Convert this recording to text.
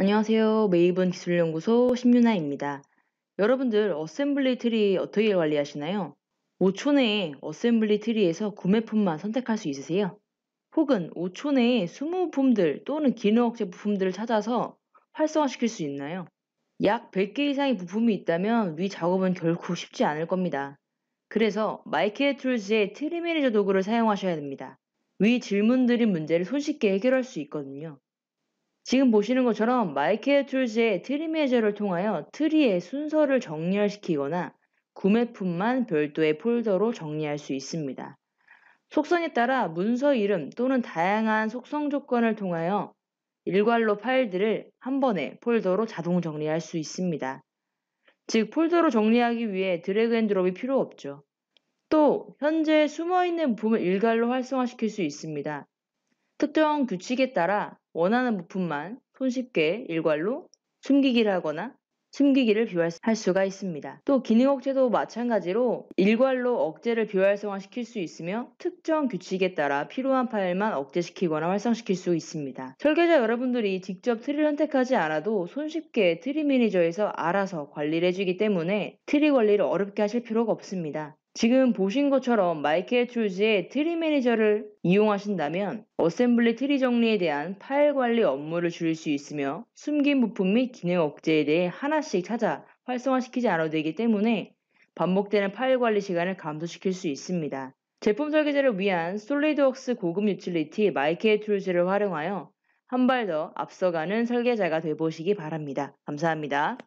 안녕하세요. 메이븐 기술연구소 심윤아입니다. 여러분들 어셈블리 트리 어떻게 관리하시나요? 5초 내에 어셈블리 트리에서 구매품만 선택할 수 있으세요? 혹은 5초 내에 20품들 또는 기능업 제품들을 찾아서 활성화시킬 수 있나요? 약 100개 이상의 부품이 있다면 위 작업은 결코 쉽지 않을 겁니다. 그래서 마이케어 툴즈의 트리 매니저 도구를 사용하셔야 됩니다. 위 질문 드린 문제를 손쉽게 해결할 수 있거든요. 지금 보시는 것처럼 마이케어 툴즈의 트리 매저를 통하여 트리의 순서를 정렬시키거나 구매품만 별도의 폴더로 정리할 수 있습니다. 속성에 따라 문서 이름 또는 다양한 속성 조건을 통하여 일괄로 파일들을 한 번에 폴더로 자동 정리할 수 있습니다. 즉, 폴더로 정리하기 위해 드래그 앤 드롭이 필요 없죠. 또, 현재 숨어있는 붐을 일괄로 활성화시킬 수 있습니다. 특정 규칙에 따라 원하는 부품만 손쉽게 일괄로 숨기기를 하거나 숨기기를 비활성할 수가 있습니다. 또 기능 억제도 마찬가지로 일괄로 억제를 비활성화시킬 수 있으며 특정 규칙에 따라 필요한 파일만 억제시키거나 활성시킬 수 있습니다. 설계자 여러분들이 직접 트리를 선택하지 않아도 손쉽게 트리 매니저에서 알아서 관리를 해주기 때문에 트리 관리를 어렵게 하실 필요가 없습니다. 지금 보신 것처럼 마이케 툴즈의 트리 매니저를 이용하신다면 어셈블리 트리 정리에 대한 파일 관리 업무를 줄일 수 있으며 숨긴 부품 및 기능 억제에 대해 하나씩 찾아 활성화시키지 않아도 되기 때문에 반복되는 파일 관리 시간을 감소시킬 수 있습니다. 제품 설계자를 위한 솔리드웍스 고급 유틸리티 마이케 툴즈를 활용하여 한 발 더 앞서가는 설계자가 되보시기 바랍니다. 감사합니다.